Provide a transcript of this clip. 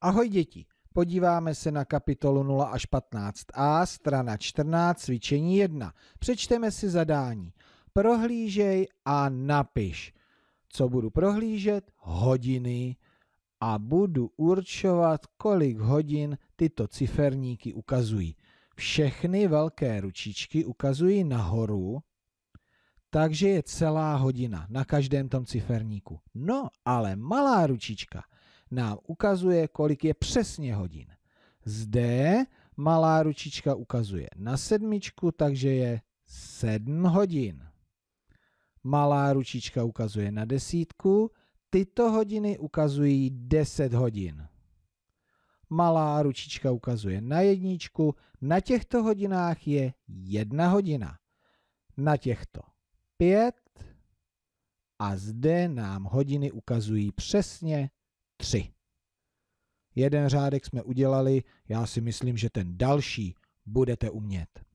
Ahoj děti, podíváme se na kapitolu 0 až 15a, strana 14, cvičení 1. Přečteme si zadání. Prohlížej a napiš. Co budu prohlížet? Hodiny. A budu určovat, kolik hodin tyto ciferníky ukazují. Všechny velké ručičky ukazují nahoru, takže je celá hodina na každém tom ciferníku. No, ale malá ručička – nám ukazuje, kolik je přesně hodin. Zde malá ručička ukazuje na sedmičku, takže je 7 hodin. Malá ručička ukazuje na desítku, tyto hodiny ukazují 10 hodin. Malá ručička ukazuje na jedničku, na těchto hodinách je jedna hodina. Na těchto pět a zde nám hodiny ukazují přesně tři. Jeden řádek jsme udělali, já si myslím, že ten další budete umět.